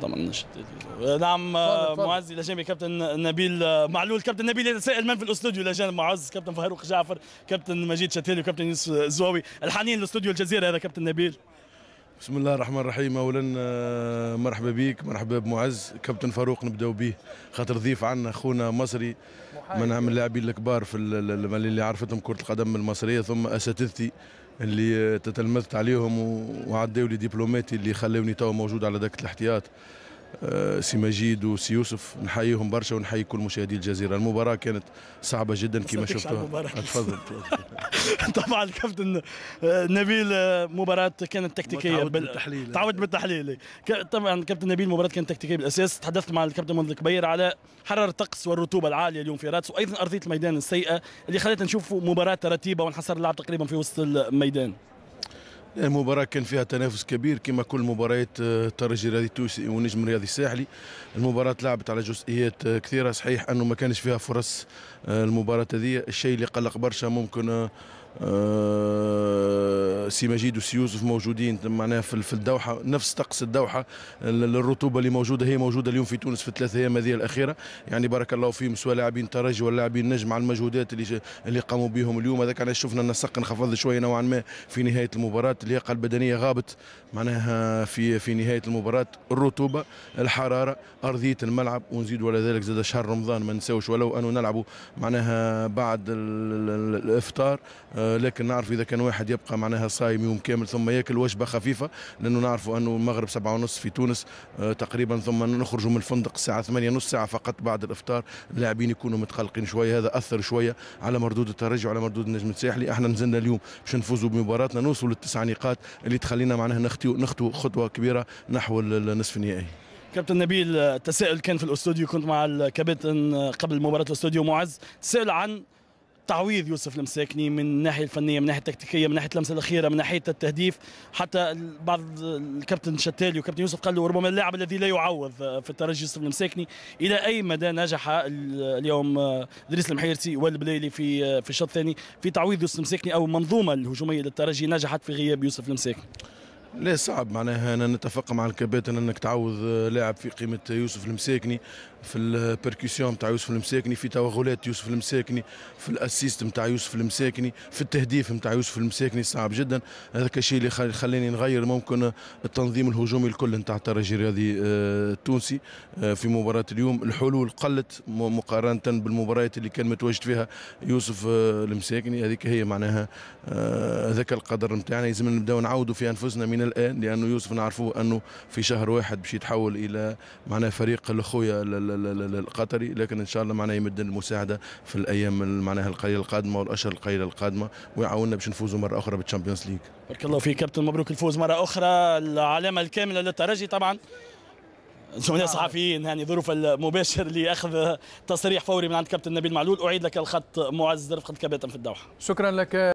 ضمناش نعم معز الى جانب كابتن نبيل معلول كابتن نبيل يتساءل من في الاستوديو الى جانب معز كابتن فاروق جعفر كابتن مجيد شتالي وكابتن يوسف الزواوي الحنين لاستوديو الجزيره هذا كابتن نبيل بسم الله الرحمن الرحيم اولا آه، مرحبا بك مرحبا بمعز كابتن فاروق نبداو به خاطر ضيف عنا خونا مصري من من اللاعبين الكبار في اللي عرفتهم كره القدم المصريه ثم اساتذتي اللي تتلمذت عليهم وعداو لي دبلوماتي اللي خلاوني توا موجود على دكه الاحتياط آه، سي مجيد وسي يوسف نحييهم برشا ونحيي كل مشاهدي الجزيره المباراه كانت صعبه جدا كما شفتوها تفضل طبعا الكابتن آه، نبيل آه، مباراه كانت تكتيكيه تعود بالتحليل تعود بالتحليل طبعا كابتن نبيل مباراه كانت تكتيكيه بالاساس تحدثت مع الكابتن منذر الكبير على حراره الطقس والرطوبه العاليه اليوم في راتس وايضا ارضيه الميدان السيئه اللي خلتنا نشوف مباراه رتيبه وانحصر اللعب تقريبا في وسط الميدان المباراة كان فيها تنافس كبير كما كل مباريات آه، الترجي الرياضي التونسي والنجم الرياضي الساحلي المباراة تلعبت على جزئيات آه، كثيرة صحيح أنه ما كانش فيها فرص آه، المباراة هذه الشيء اللي قلق برشا ممكن آه، سي مجيد وسي يوسف موجودين معناها في الدوحه نفس طقس الدوحه الرطوبه اللي موجوده هي موجوده اليوم في تونس في الثلاث ايام هذه الاخيره يعني بارك الله فيهم سواء لاعبين ترجي ولا لاعبين نجم على المجهودات اللي اللي قاموا بهم اليوم هذاك علاش شفنا ان السق انخفض شويه نوعا ما في نهايه المباراه اللياقه البدنيه غابت معناها في في نهايه المباراه الرطوبه الحراره ارضيه الملعب ونزيد ولا ذلك زاد شهر رمضان ما نساوش ولو انه نلعبوا معناها بعد الافطار آه، لكن نعرف اذا كان واحد يبقى معناها صايم يوم كامل ثم ياكل وجبه خفيفه لانه نعرفوا انه المغرب سبعة ونص في تونس آه، تقريبا ثم نخرجوا من الفندق الساعه ثمانية نص ساعه فقط بعد الافطار اللاعبين يكونوا متقلقين شويه هذا اثر شويه على مردود الترجي وعلى مردود النجم الساحلي احنا نزلنا اليوم باش نفوزوا بمباراتنا نوصلوا للتسع نقاط اللي تخلينا معناها نخطو نخطو خطوه كبيره نحو النصف النهائي كابتن نبيل تساؤل كان في الاستوديو كنت مع الكابتن قبل مباراه الاستوديو معز تساءل عن تعويض يوسف المساكني من الناحيه الفنيه من ناحيه التكتيكيه من ناحيه اللمسه الاخيره من ناحيه التهديف حتى بعض الكابتن شتالي وكابتن يوسف قال له ربما اللاعب الذي لا يعوض في الترجي يوسف المساكني الى اي مدى نجح اليوم ادريس المحيرسي والبليلي في في الشوط الثاني في تعويض يوسف المساكني او المنظومه الهجوميه للترجي نجحت في غياب يوسف المساكني لا صعب معناها انا نتفق مع الكباتن انك تعوض لاعب في قيمه يوسف المساكني في البركيسيون نتاع يوسف المساكني في توغلات يوسف المساكني في الاسيست نتاع يوسف المساكني في التهديف نتاع يوسف المساكني صعب جدا هذاك الشيء اللي خلاني نغير ممكن التنظيم الهجومي الكل نتاع الترجي الرياضي آه، التونسي آه، في مباراه اليوم الحلول قلت مقارنه بالمباريات اللي كان متواجد فيها يوسف آه، المساكني هذيك هي معناها هذاك القدر نتاعنا لازم نبداو نعودوا في انفسنا من الان لانه يوسف نعرفوه انه في شهر واحد باش يتحول الى معناها فريق الاخويا القطري لكن ان شاء الله معناها يمد المساعده في الايام معناها القليله القادمه والاشهر القليله القادمه ويعاوننا باش نفوزوا مره اخرى بالتشامبيونز ليج. بارك الله فيك كابتن مبروك الفوز مره اخرى العلامه الكامله للترجي طبعا زملاء صحفيين يعني ظروف المباشر لاخذ تصريح فوري من عند كابتن نبيل معلول اعيد لك الخط معز رفقه كابتن في الدوحه شكرا لك